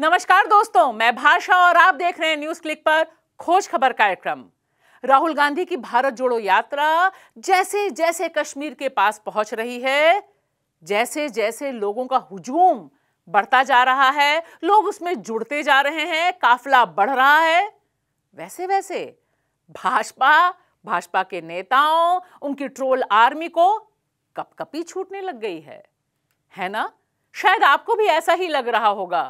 नमस्कार दोस्तों मैं भाषा और आप देख रहे हैं न्यूज क्लिक पर खोज खबर कार्यक्रम राहुल गांधी की भारत जोड़ो यात्रा जैसे जैसे कश्मीर के पास पहुंच रही है जैसे जैसे लोगों का हुजूम बढ़ता जा रहा है लोग उसमें जुड़ते जा रहे हैं काफिला बढ़ रहा है वैसे वैसे भाजपा भाजपा के नेताओं उनकी ट्रोल आर्मी को कपकपी छूटने लग गई है है ना शायद आपको भी ऐसा ही लग रहा होगा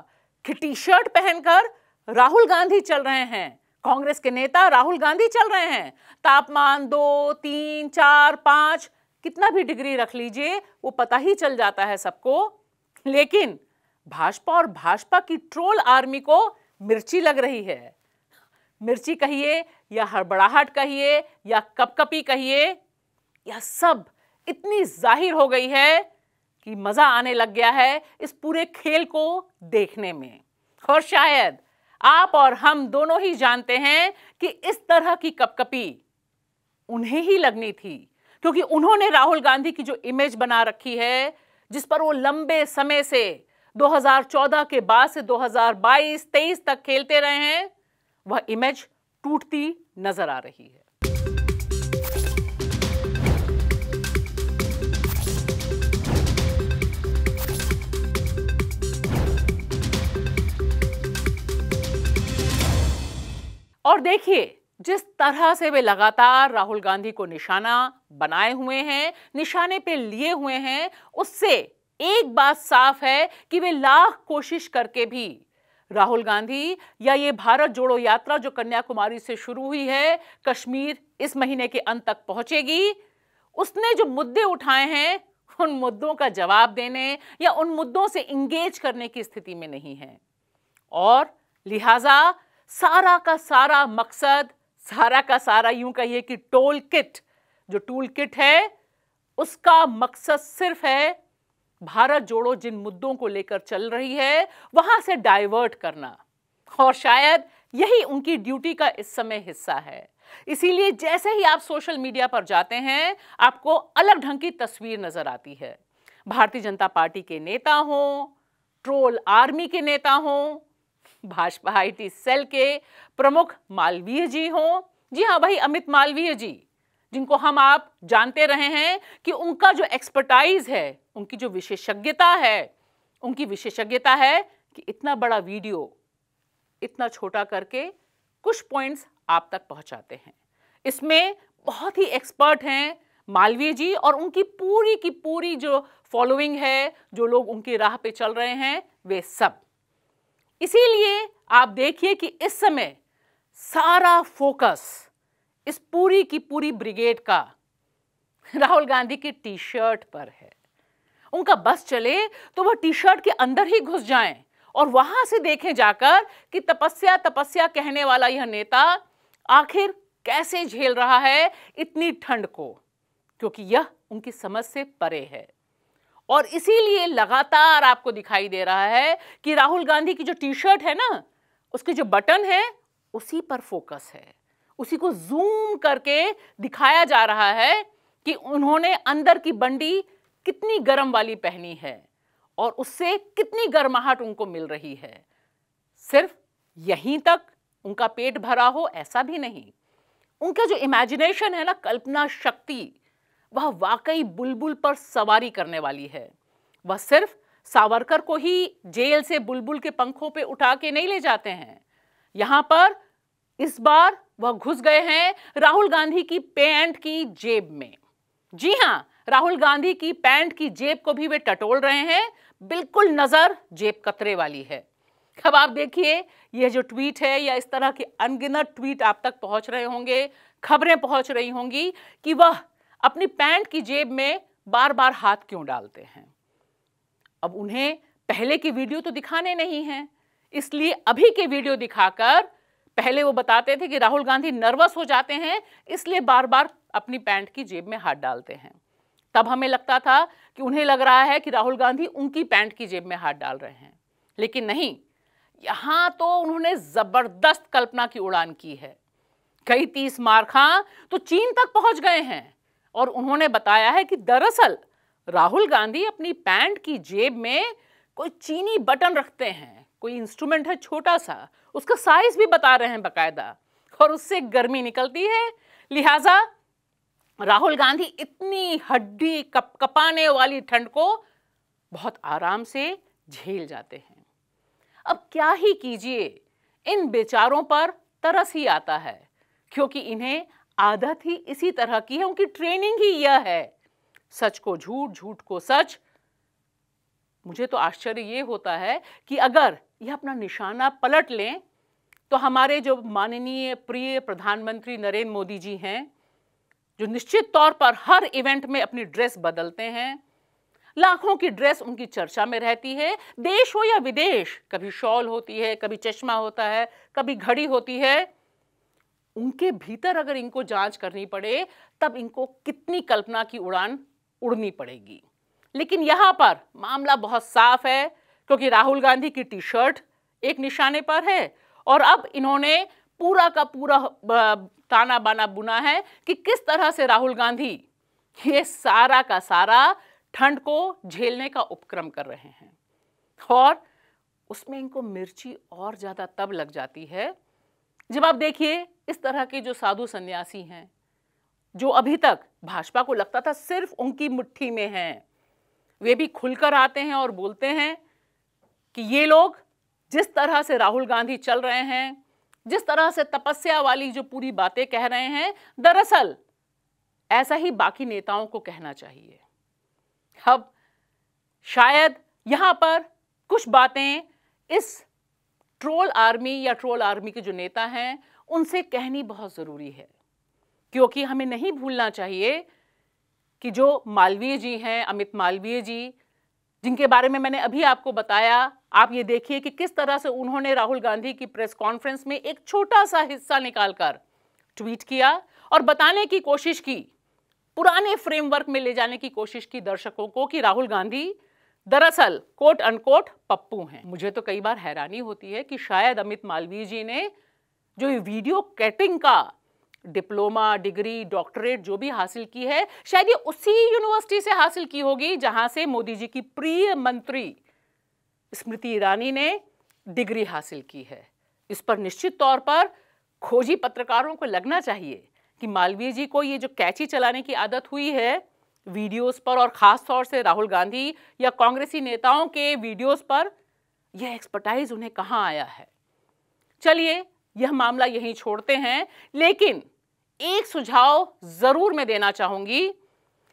कि टी शर्ट पहनकर राहुल गांधी चल रहे हैं कांग्रेस के नेता राहुल गांधी चल रहे हैं तापमान दो तीन चार पांच कितना भी डिग्री रख लीजिए वो पता ही चल जाता है सबको लेकिन भाजपा और भाजपा की ट्रोल आर्मी को मिर्ची लग रही है मिर्ची कहिए या हड़बड़ाहट कहिए या कपकपी कहिए या सब इतनी जाहिर हो गई है कि मज़ा आने लग गया है इस पूरे खेल को देखने में और शायद आप और हम दोनों ही जानते हैं कि इस तरह की कपकपी उन्हें ही लगनी थी क्योंकि उन्होंने राहुल गांधी की जो इमेज बना रखी है जिस पर वो लंबे समय से 2014 के बाद से 2022-23 तक खेलते रहे हैं वह इमेज टूटती नजर आ रही है और देखिए जिस तरह से वे लगातार राहुल गांधी को निशाना बनाए हुए हैं निशाने पे लिए हुए हैं उससे एक बात साफ है कि वे लाख कोशिश करके भी राहुल गांधी या ये भारत जोड़ो यात्रा जो कन्याकुमारी से शुरू हुई है कश्मीर इस महीने के अंत तक पहुंचेगी उसने जो मुद्दे उठाए हैं उन मुद्दों का जवाब देने या उन मुद्दों से इंगेज करने की स्थिति में नहीं है और लिहाजा सारा का सारा मकसद सारा का सारा यूं कहिए कि टोल किट जो टूल किट है उसका मकसद सिर्फ है भारत जोड़ो जिन मुद्दों को लेकर चल रही है वहां से डाइवर्ट करना और शायद यही उनकी ड्यूटी का इस समय हिस्सा है इसीलिए जैसे ही आप सोशल मीडिया पर जाते हैं आपको अलग ढंग की तस्वीर नजर आती है भारतीय जनता पार्टी के नेता हों ट्रोल आर्मी के नेता हों भाजपा आईटी सेल के प्रमुख मालवीय जी हों जी हाँ भाई अमित मालवीय जी जिनको हम आप जानते रहे हैं कि उनका जो एक्सपर्टाइज है उनकी जो विशेषज्ञता है उनकी विशेषज्ञता है कि इतना बड़ा वीडियो इतना छोटा करके कुछ पॉइंट्स आप तक पहुंचाते हैं इसमें बहुत ही एक्सपर्ट हैं मालवीय जी और उनकी पूरी की पूरी जो फॉलोइंग है जो लोग उनकी राह पे चल रहे हैं वे सब इसीलिए आप देखिए कि इस समय सारा फोकस इस पूरी की पूरी ब्रिगेड का राहुल गांधी की टी शर्ट पर है उनका बस चले तो वह टी शर्ट के अंदर ही घुस जाएं और वहां से देखें जाकर कि तपस्या तपस्या कहने वाला यह नेता आखिर कैसे झेल रहा है इतनी ठंड को क्योंकि यह उनकी समझ से परे है और इसीलिए लगातार आपको दिखाई दे रहा है कि राहुल गांधी की जो टी शर्ट है ना उसके जो बटन है उसी पर फोकस है उसी को जूम करके दिखाया जा रहा है कि उन्होंने अंदर की बंडी कितनी गर्म वाली पहनी है और उससे कितनी गर्माहट उनको मिल रही है सिर्फ यहीं तक उनका पेट भरा हो ऐसा भी नहीं उनका जो इमेजिनेशन है ना कल्पना शक्ति वह वाकई बुलबुल पर सवारी करने वाली है वह सिर्फ सावरकर को ही जेल से बुलबुल के पंखों पे उठा के नहीं ले जाते हैं यहां पर इस बार वह घुस गए हैं राहुल गांधी की पैंट की जेब में जी हाँ राहुल गांधी की पैंट की जेब को भी वे टटोल रहे हैं बिल्कुल नज़र जेब कतरे वाली है अब आप देखिए यह जो ट्वीट है या इस तरह के अनगिनत ट्वीट आप तक पहुंच रहे होंगे खबरें पहुंच रही होंगी कि वह अपनी पैंट की जेब में बार बार हाथ क्यों डालते हैं अब उन्हें पहले की वीडियो तो दिखाने नहीं है इसलिए अभी की वीडियो दिखाकर पहले वो बताते थे कि राहुल गांधी नर्वस हो जाते हैं इसलिए बार बार अपनी पैंट की जेब में हाथ डालते हैं तब हमें लगता था कि उन्हें लग रहा है कि राहुल गांधी उनकी पैंट की जेब में हाथ डाल रहे हैं लेकिन नहीं यहां तो उन्होंने ज़बरदस्त कल्पना की उड़ान की है कई तीस मार खां तो चीन तक पहुंच गए हैं और उन्होंने बताया है कि दरअसल राहुल गांधी अपनी पैंट की जेब में कोई चीनी बटन रखते हैं कोई इंस्ट्रूमेंट है छोटा सा उसका साइज भी बता रहे हैं बकायदा और उससे गर्मी निकलती है लिहाजा राहुल गांधी इतनी हड्डी कप कपाने वाली ठंड को बहुत आराम से झेल जाते हैं अब क्या ही कीजिए इन बेचारों पर तरस ही आता है क्योंकि इन्हें आदत ही इसी तरह की है उनकी ट्रेनिंग ही यह है सच को झूठ झूठ को सच मुझे तो आश्चर्य ये होता है कि अगर यह अपना निशाना पलट लें तो हमारे जो माननीय प्रिय प्रधानमंत्री नरेंद्र मोदी जी हैं जो निश्चित तौर पर हर इवेंट में अपनी ड्रेस बदलते हैं लाखों की ड्रेस उनकी चर्चा में रहती है देश हो या विदेश कभी शॉल होती है कभी चश्मा होता है कभी घड़ी होती है उनके भीतर अगर इनको जांच करनी पड़े तब इनको कितनी कल्पना की उड़ान उड़नी पड़ेगी लेकिन यहां पर मामला बहुत साफ है क्योंकि राहुल गांधी की टी शर्ट एक निशाने पर है और अब इन्होंने पूरा का पूरा ताना बाना बुना है कि किस तरह से राहुल गांधी ये सारा का सारा ठंड को झेलने का उपक्रम कर रहे हैं और उसमें इनको मिर्ची और ज़्यादा तब लग जाती है जब आप देखिए इस तरह के जो साधु सन्यासी हैं जो अभी तक भाजपा को लगता था सिर्फ उनकी मुट्ठी में हैं वे भी खुलकर आते हैं और बोलते हैं कि ये लोग जिस तरह से राहुल गांधी चल रहे हैं जिस तरह से तपस्या वाली जो पूरी बातें कह रहे हैं दरअसल ऐसा ही बाकी नेताओं को कहना चाहिए अब शायद यहां पर कुछ बातें इस ट्रोल आर्मी या ट्रोल आर्मी के जो नेता हैं उनसे कहनी बहुत ज़रूरी है क्योंकि हमें नहीं भूलना चाहिए कि जो मालवीय जी हैं अमित मालवीय जी जिनके बारे में मैंने अभी आपको बताया आप ये देखिए कि किस तरह से उन्होंने राहुल गांधी की प्रेस कॉन्फ्रेंस में एक छोटा सा हिस्सा निकालकर ट्वीट किया और बताने की कोशिश की पुराने फ्रेमवर्क में ले जाने की कोशिश की दर्शकों को कि राहुल गांधी दरअसल कोट अनकोट पप्पू हैं मुझे तो कई बार हैरानी होती है कि शायद अमित मालवीय जी ने जो वीडियो कैटिंग का डिप्लोमा डिग्री डॉक्टरेट जो भी हासिल की है शायद ये उसी यूनिवर्सिटी से हासिल की होगी जहां से मोदी जी की प्रिय मंत्री स्मृति ईरानी ने डिग्री हासिल की है इस पर निश्चित तौर पर खोजी पत्रकारों को लगना चाहिए कि मालवीय जी को ये जो कैची चलाने की आदत हुई है वीडियोस पर और ख़ास तौर से राहुल गांधी या कांग्रेसी नेताओं के वीडियोस पर यह एक्सपर्टाइज उन्हें कहाँ आया है चलिए यह मामला यहीं छोड़ते हैं लेकिन एक सुझाव ज़रूर मैं देना चाहूंगी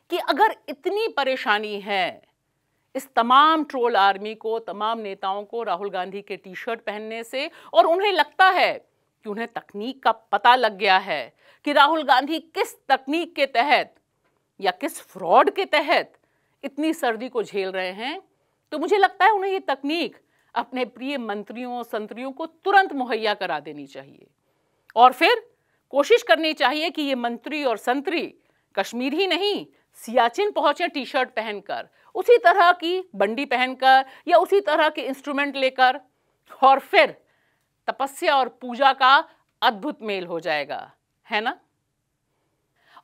कि अगर इतनी परेशानी है इस तमाम ट्रोल आर्मी को तमाम नेताओं को राहुल गांधी के टी शर्ट पहनने से और उन्हें लगता है कि उन्हें तकनीक का पता लग गया है कि राहुल गांधी किस तकनीक के तहत या किस फ्रॉड के तहत इतनी सर्दी को झेल रहे हैं तो मुझे लगता है उन्हें ये तकनीक अपने प्रिय मंत्रियों संतरियों को तुरंत मुहैया करा देनी चाहिए और फिर कोशिश करनी चाहिए कि ये मंत्री और संतरी कश्मीर ही नहीं सियाचिन पहुंचे टी शर्ट पहनकर उसी तरह की बंडी पहनकर या उसी तरह के इंस्ट्रूमेंट लेकर और फिर तपस्या और पूजा का अद्भुत मेल हो जाएगा है ना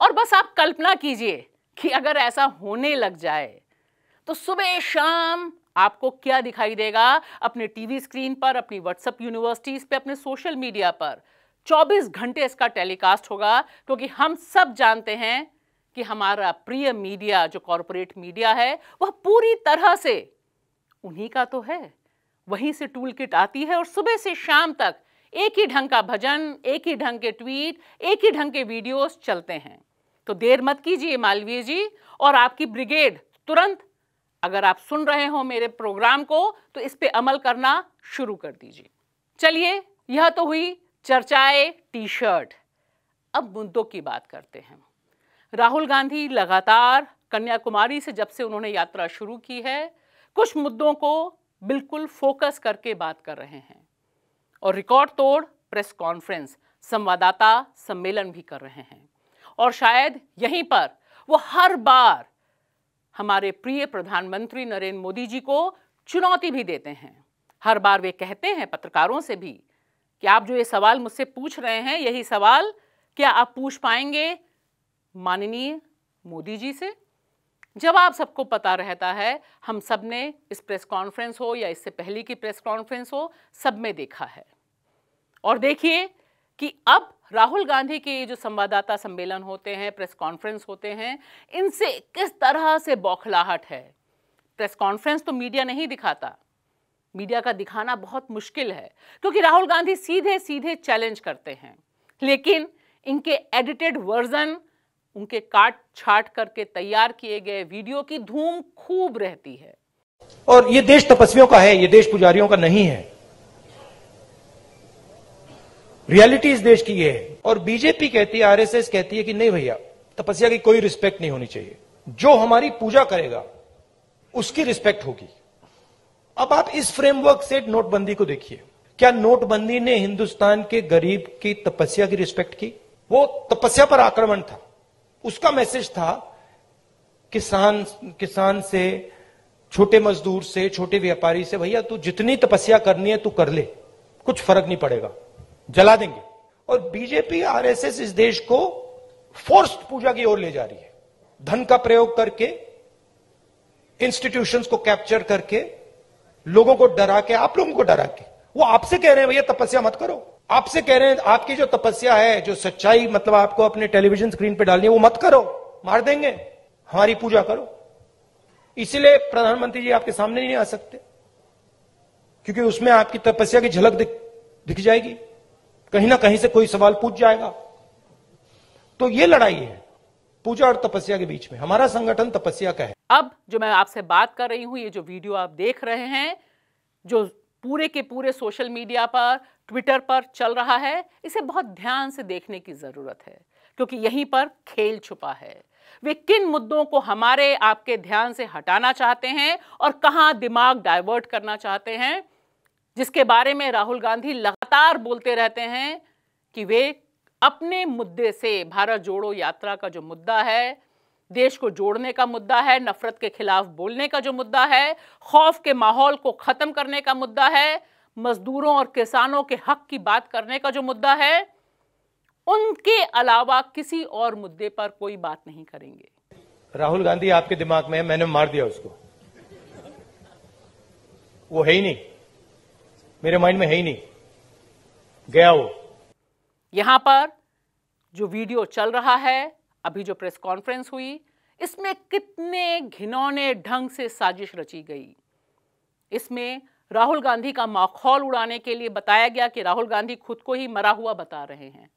और बस आप कल्पना कीजिए कि अगर ऐसा होने लग जाए तो सुबह शाम आपको क्या दिखाई देगा अपने टीवी स्क्रीन पर अपनी व्हाट्सएप यूनिवर्सिटीज पे अपने सोशल मीडिया पर 24 घंटे इसका टेलीकास्ट होगा क्योंकि हम सब जानते हैं कि हमारा प्रिय मीडिया जो कॉरपोरेट मीडिया है वह पूरी तरह से उन्हीं का तो है वहीं से टूल किट आती है और सुबह से शाम तक एक ही ढंग का भजन एक ही ढंग के ट्वीट एक ही ढंग के वीडियोस चलते हैं तो देर मत कीजिए मालवीय जी और आपकी ब्रिगेड तुरंत अगर आप सुन रहे हो मेरे प्रोग्राम को तो इस पे अमल करना शुरू कर दीजिए चलिए यह तो हुई चर्चाएं टी शर्ट अब मुद्दों की बात करते हैं राहुल गांधी लगातार कन्याकुमारी से जब से उन्होंने यात्रा शुरू की है कुछ मुद्दों को बिल्कुल फोकस करके बात कर रहे हैं और रिकॉर्ड तोड़ प्रेस कॉन्फ्रेंस संवाददाता सम्मेलन भी कर रहे हैं और शायद यहीं पर वो हर बार हमारे प्रिय प्रधानमंत्री नरेंद्र मोदी जी को चुनौती भी देते हैं हर बार वे कहते हैं पत्रकारों से भी कि आप जो ये सवाल मुझसे पूछ रहे हैं यही सवाल क्या आप पूछ पाएंगे माननीय मोदी जी से जब आप सबको पता रहता है हम सब ने इस प्रेस कॉन्फ्रेंस हो या इससे पहले की प्रेस कॉन्फ्रेंस हो सब में देखा है और देखिए कि अब राहुल गांधी के जो संवाददाता सम्मेलन होते हैं प्रेस कॉन्फ्रेंस होते हैं इनसे किस तरह से बौखलाहट है प्रेस कॉन्फ्रेंस तो मीडिया नहीं दिखाता मीडिया का दिखाना बहुत मुश्किल है क्योंकि राहुल गांधी सीधे सीधे चैलेंज करते हैं लेकिन इनके एडिटेड वर्जन उनके काट छाट करके तैयार किए गए वीडियो की धूम खूब रहती है और ये देश तपस्वियों का है ये देश पुजारियों का नहीं है रियलिटी इस देश की ये है और बीजेपी कहती है आरएसएस कहती है कि नहीं भैया तपस्या की कोई रिस्पेक्ट नहीं होनी चाहिए जो हमारी पूजा करेगा उसकी रिस्पेक्ट होगी अब आप इस फ्रेमवर्क से नोटबंदी को देखिए क्या नोटबंदी ने हिंदुस्तान के गरीब की तपस्या की रिस्पेक्ट की वो तपस्या पर आक्रमण था उसका मैसेज था किसान किसान से छोटे मजदूर से छोटे व्यापारी से भैया तू जितनी तपस्या करनी है तू कर ले कुछ फर्क नहीं पड़ेगा जला देंगे और बीजेपी आरएसएस इस देश को फोर्स्ड पूजा की ओर ले जा रही है धन का प्रयोग करके इंस्टीट्यूशंस को कैप्चर करके लोगों को डरा के आप लोगों को डरा के वो आपसे कह रहे हैं भैया तपस्या मत करो आपसे कह रहे हैं आपकी जो तपस्या है जो सच्चाई मतलब आपको अपने टेलीविजन स्क्रीन पे डालनी है वो मत करो मार देंगे हमारी पूजा करो इसीलिए प्रधानमंत्री जी आपके सामने नहीं आ सकते क्योंकि उसमें आपकी तपस्या की झलक दिख, दिख जाएगी कहीं ना कहीं से कोई सवाल पूछ जाएगा तो ये लड़ाई है पूजा और तपस्या के बीच में हमारा संगठन तपस्या का है अब जो मैं आपसे बात कर रही हूं ये जो वीडियो आप देख रहे हैं जो पूरे के पूरे सोशल मीडिया पर ट्विटर पर चल रहा है इसे बहुत ध्यान से देखने की ज़रूरत है क्योंकि यहीं पर खेल छुपा है वे किन मुद्दों को हमारे आपके ध्यान से हटाना चाहते हैं और कहां दिमाग डाइवर्ट करना चाहते हैं जिसके बारे में राहुल गांधी लग लगातार बोलते रहते हैं कि वे अपने मुद्दे से भारत जोड़ो यात्रा का जो मुद्दा है देश को जोड़ने का मुद्दा है नफरत के खिलाफ बोलने का जो मुद्दा है खौफ के माहौल को ख़त्म करने का मुद्दा है मजदूरों और किसानों के हक की बात करने का जो मुद्दा है उनके अलावा किसी और मुद्दे पर कोई बात नहीं करेंगे राहुल गांधी आपके दिमाग में है मैंने मार दिया उसको वो है ही नहीं मेरे माइंड में है ही नहीं गया वो यहां पर जो वीडियो चल रहा है अभी जो प्रेस कॉन्फ्रेंस हुई इसमें कितने घिनौने ढंग से साजिश रची गई इसमें राहुल गांधी का माखौल उड़ाने के लिए बताया गया कि राहुल गांधी खुद को ही मरा हुआ बता रहे हैं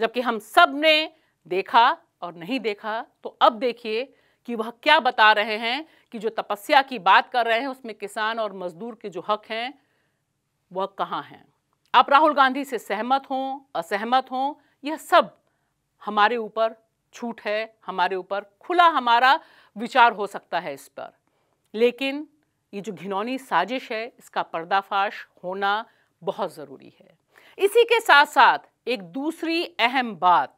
जबकि हम सब ने देखा और नहीं देखा तो अब देखिए कि वह क्या बता रहे हैं कि जो तपस्या की बात कर रहे हैं उसमें किसान और मजदूर के जो हक हैं वह कहाँ हैं आप राहुल गांधी से सहमत हों असहमत हों यह सब हमारे ऊपर छूट है हमारे ऊपर खुला हमारा विचार हो सकता है इस पर लेकिन ये जो घिनौनी साजिश है इसका पर्दाफाश होना बहुत ज़रूरी है इसी के साथ साथ एक दूसरी अहम बात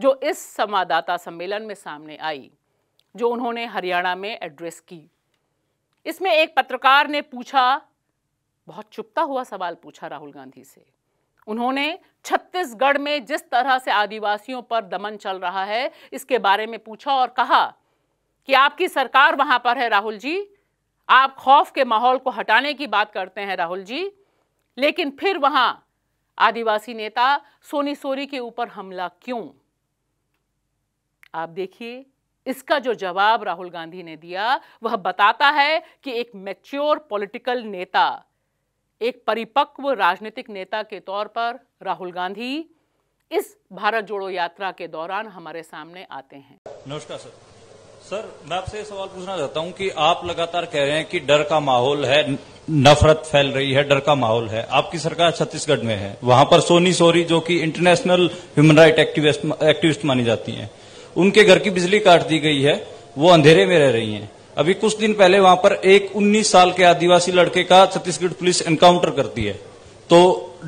जो इस संवाददाता सम्मेलन में सामने आई जो उन्होंने हरियाणा में एड्रेस की इसमें एक पत्रकार ने पूछा बहुत चुपता हुआ सवाल पूछा राहुल गांधी से उन्होंने छत्तीसगढ़ में जिस तरह से आदिवासियों पर दमन चल रहा है इसके बारे में पूछा और कहा कि आपकी सरकार वहां पर है राहुल जी आप खौफ के माहौल को हटाने की बात करते हैं राहुल जी लेकिन फिर वहां आदिवासी नेता सोनी सोरी के ऊपर हमला क्यों आप देखिए इसका जो जवाब राहुल गांधी ने दिया वह बताता है कि एक मैच्योर पॉलिटिकल नेता एक परिपक्व राजनीतिक नेता के तौर पर राहुल गांधी इस भारत जोड़ो यात्रा के दौरान हमारे सामने आते हैं नमस्कार सर सर मैं आपसे ये सवाल पूछना चाहता हूं कि आप लगातार कह रहे हैं कि डर का माहौल है नफरत फैल रही है डर का माहौल है आपकी सरकार छत्तीसगढ़ में है वहां पर सोनी सोरी जो कि international human right activist activist मानी जाती हैं उनके घर की बिजली काट दी गई है वो अंधेरे में रह रही हैं अभी कुछ दिन पहले वहां पर एक 19 साल के आदिवासी लड़के का छत्तीसगढ़ पुलिस एनकाउंटर करती है तो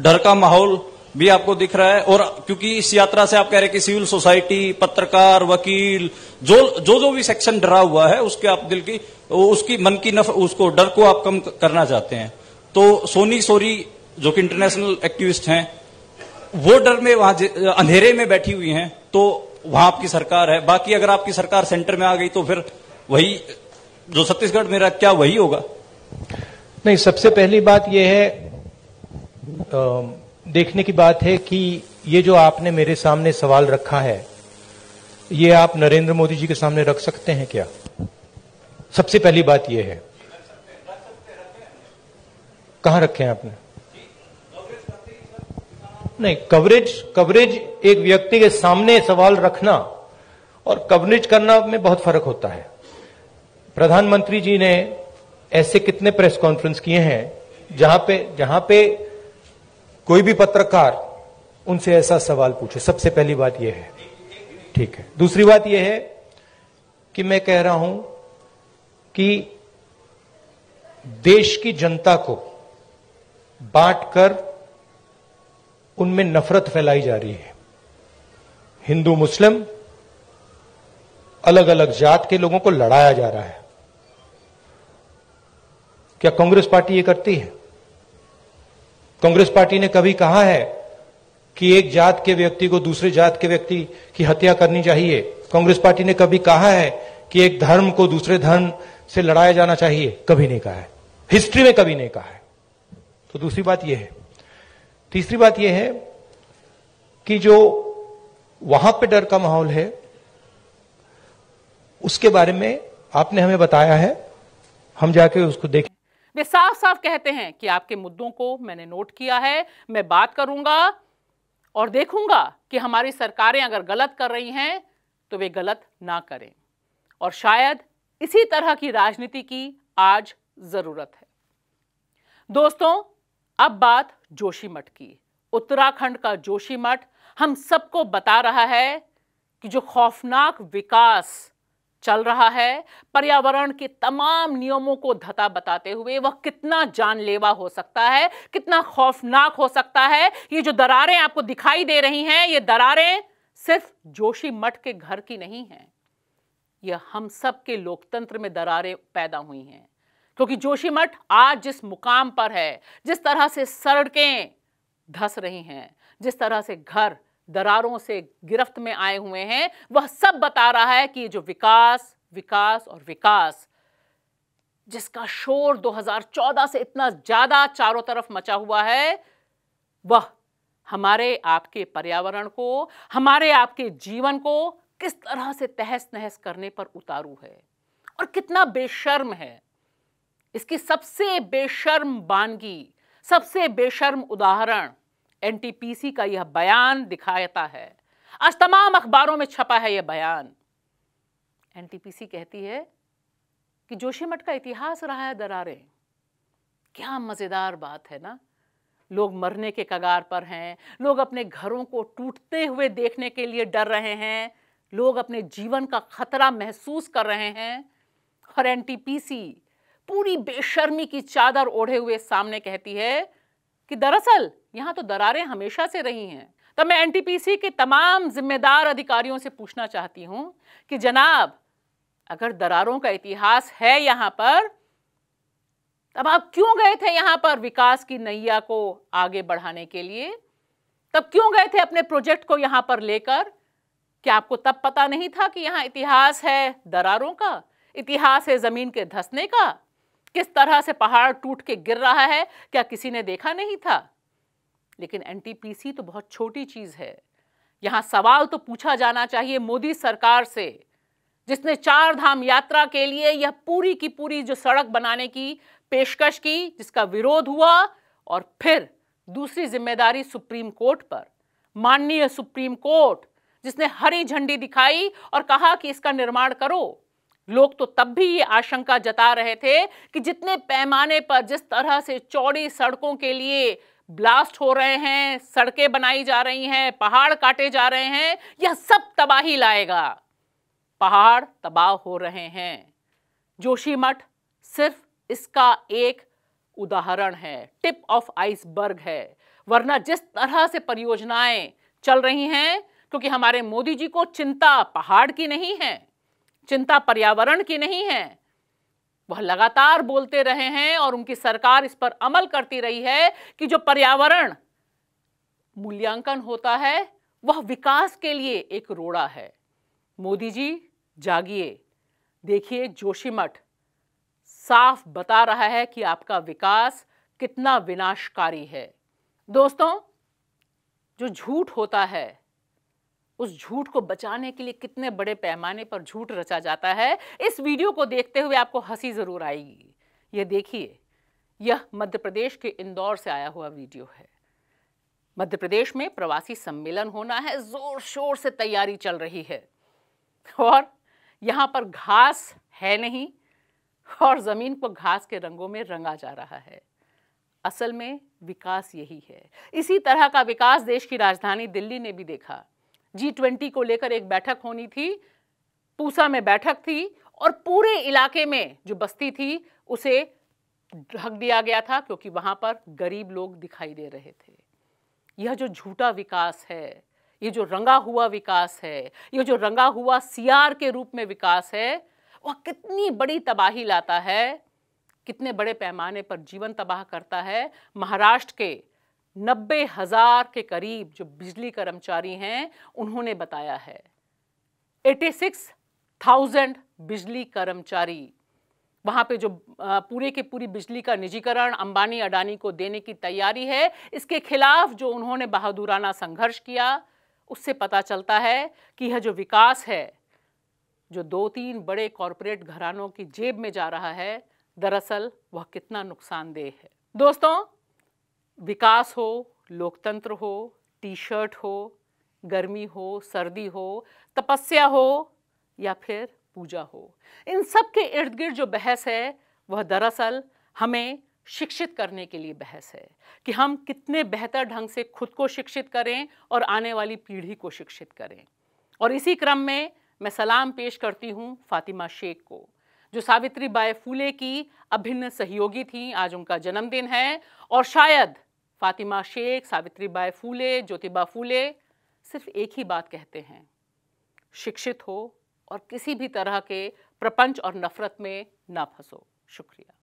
डर का माहौल भी आपको दिख रहा है और क्योंकि इस यात्रा से आप कह रहे हैं कि सिविल सोसाइटी पत्रकार वकील जो जो जो भी सेक्शन डरा हुआ है उसके आप दिल की उसकी मन की नफ उसको डर को आप कम करना चाहते हैं तो सोनी सोरी जो कि इंटरनेशनल एक्टिविस्ट हैं वो डर में वहां अंधेरे में बैठी हुई हैं तो वहां आपकी सरकार है बाकी अगर आपकी सरकार सेंटर में आ गई तो फिर वही जो छत्तीसगढ़ में क्या वही होगा नहीं सबसे पहली बात यह है देखने की बात है कि ये जो आपने मेरे सामने सवाल रखा है ये आप नरेंद्र मोदी जी के सामने रख सकते हैं क्या सबसे पहली बात यह है कहां रखे हैं आपने नहीं कवरेज कवरेज एक व्यक्ति के सामने सवाल रखना और कवरेज करना में बहुत फर्क होता है प्रधानमंत्री जी ने ऐसे कितने प्रेस कॉन्फ्रेंस किए हैं जहां पे जहां पे कोई भी पत्रकार उनसे ऐसा सवाल पूछे सबसे पहली बात यह है ठीक है दूसरी बात यह है कि मैं कह रहा हूं कि देश की जनता को बांटकर उनमें नफरत फैलाई जा रही है हिंदू मुस्लिम अलग अलग जात के लोगों को लड़ाया जा रहा है क्या कांग्रेस पार्टी ये करती है कांग्रेस पार्टी ने कभी कहा है कि एक जात के व्यक्ति को दूसरे जात के व्यक्ति की हत्या करनी चाहिए कांग्रेस पार्टी ने कभी कहा है कि एक धर्म को दूसरे धर्म से लड़ाया जाना चाहिए कभी नहीं कहा है हिस्ट्री में कभी नहीं कहा है तो दूसरी बात यह है तीसरी बात यह है कि जो वहां पे डर का माहौल है उसके बारे में आपने हमें बताया है हम जाके उसको देखें वे साफ साफ कहते हैं कि आपके मुद्दों को मैंने नोट किया है मैं बात करूंगा और देखूंगा कि हमारी सरकारें अगर गलत कर रही हैं तो वे गलत ना करें और शायद इसी तरह की राजनीति की आज जरूरत है दोस्तों अब बात जोशीमठ की उत्तराखंड का जोशीमठ हम सबको बता रहा है कि जो खौफनाक विकास चल रहा है पर्यावरण के तमाम नियमों को धता बताते हुए वह कितना जानलेवा हो सकता है कितना खौफनाक हो सकता है ये जो दरारें आपको दिखाई दे रही हैं ये दरारें सिर्फ जोशी मठ के घर की नहीं हैं यह हम सब के लोकतंत्र में दरारें पैदा हुई हैं क्योंकि जोशी मठ आज जिस मुकाम पर है जिस तरह से सड़कें धस रही हैं जिस तरह से घर दरारों से गिरफ्त में आए हुए हैं वह सब बता रहा है कि जो विकास विकास और विकास जिसका शोर 2014 से इतना ज्यादा चारों तरफ मचा हुआ है वह हमारे आपके पर्यावरण को हमारे आपके जीवन को किस तरह से तहस नहस करने पर उतारू है और कितना बेशर्म है इसकी सबसे बेशर्म बानगी सबसे बेशर्म उदाहरण एनटीपीसी का यह बयान दिखाता है आज तमाम अखबारों में छपा है यह बयान एनटीपीसी कहती है कि जोशीमठ का इतिहास रहा है दरारें क्या मज़ेदार बात है ना लोग मरने के कगार पर हैं लोग अपने घरों को टूटते हुए देखने के लिए डर रहे हैं लोग अपने जीवन का खतरा महसूस कर रहे हैं और एनटीपीसी पूरी बेशर्मी की चादर ओढ़े हुए सामने कहती है कि दरअसल यहाँ तो दरारें हमेशा से रही हैं तो मैं एनटीपीसी के तमाम जिम्मेदार अधिकारियों से पूछना चाहती हूँ कि जनाब अगर दरारों का इतिहास है यहाँ पर तब आप क्यों गए थे यहाँ पर विकास की नैया को आगे बढ़ाने के लिए तब क्यों गए थे अपने प्रोजेक्ट को यहाँ पर लेकर क्या आपको तब पता नहीं था कि यहाँ इतिहास है दरारों का इतिहास है ज़मीन के धसने का किस तरह से पहाड़ टूट के गिर रहा है क्या किसी ने देखा नहीं था लेकिन एनटीपीसी तो बहुत छोटी चीज़ है यहां सवाल तो पूछा जाना चाहिए मोदी सरकार से जिसने चार धाम यात्रा के लिए यह पूरी की पूरी जो सड़क बनाने की पेशकश की जिसका विरोध हुआ और फिर दूसरी जिम्मेदारी सुप्रीम कोर्ट पर माननीय सुप्रीम कोर्ट जिसने हरी झंडी दिखाई और कहा कि इसका निर्माण करो लोग तो तब भी ये आशंका जता रहे थे कि जितने पैमाने पर जिस तरह से चौड़ी सड़कों के लिए ब्लास्ट हो रहे हैं सड़कें बनाई जा रही हैं पहाड़ काटे जा रहे हैं यह सब तबाही लाएगा पहाड़ तबाह हो रहे हैं जोशीमठ सिर्फ इसका एक उदाहरण है टिप ऑफ आइसबर्ग है वरना जिस तरह से परियोजनाएं चल रही हैं क्योंकि हमारे मोदी जी को चिंता पहाड़ की नहीं है चिंता पर्यावरण की नहीं है वह लगातार बोलते रहे हैं और उनकी सरकार इस पर अमल करती रही है कि जो पर्यावरण मूल्यांकन होता है वह विकास के लिए एक रोड़ा है मोदी जी जागिए देखिए जोशीमठ साफ बता रहा है कि आपका विकास कितना विनाशकारी है दोस्तों जो झूठ होता है उस झूठ को बचाने के लिए कितने बड़े पैमाने पर झूठ रचा जाता है इस वीडियो को देखते हुए आपको हंसी ज़रूर आएगी ये देखिए यह मध्य प्रदेश के इंदौर से आया हुआ वीडियो है मध्य प्रदेश में प्रवासी सम्मेलन होना है जोर शोर से तैयारी चल रही है और यहां पर घास है नहीं और ज़मीन को घास के रंगों में रंगा जा रहा है असल में विकास यही है इसी तरह का विकास देश की राजधानी दिल्ली ने भी देखा जी ट्वेंटी को लेकर एक बैठक होनी थी पूसा में बैठक थी और पूरे इलाके में जो बस्ती थी उसे ढक दिया गया था क्योंकि वहां पर गरीब लोग दिखाई दे रहे थे यह जो झूठा विकास है ये जो रंगा हुआ विकास है ये जो रंगा हुआ सीआर के रूप में विकास है वह कितनी बड़ी तबाही लाता है कितने बड़े पैमाने पर जीवन तबाह करता है महाराष्ट्र के नब्बे हज़ार के करीब जो बिजली कर्मचारी हैं उन्होंने बताया है एटी सिक्स थाउजेंड बिजली कर्मचारी वहां पे जो पूरे के पूरी बिजली का निजीकरण अंबानी अडानी को देने की तैयारी है इसके खिलाफ जो उन्होंने बहादुराना संघर्ष किया उससे पता चलता है कि यह जो विकास है जो दो तीन बड़े कॉरपोरेट घरानों की जेब में जा रहा है दरअसल वह कितना नुकसानदेह है दोस्तों विकास हो लोकतंत्र हो टी शर्ट हो गर्मी हो सर्दी हो तपस्या हो या फिर पूजा हो इन सब के इर्द गिर्द जो बहस है वह दरअसल हमें शिक्षित करने के लिए बहस है कि हम कितने बेहतर ढंग से खुद को शिक्षित करें और आने वाली पीढ़ी को शिक्षित करें और इसी क्रम में मैं सलाम पेश करती हूँ फातिमा शेख को जो सावित्री बाई फूले की अभिन्न सहयोगी थी आज उनका जन्मदिन है और शायद फातिमा शेख सावित्री बाई फूले ज्योतिबा फूले सिर्फ एक ही बात कहते हैं शिक्षित हो और किसी भी तरह के प्रपंच और नफरत में ना फंसो शुक्रिया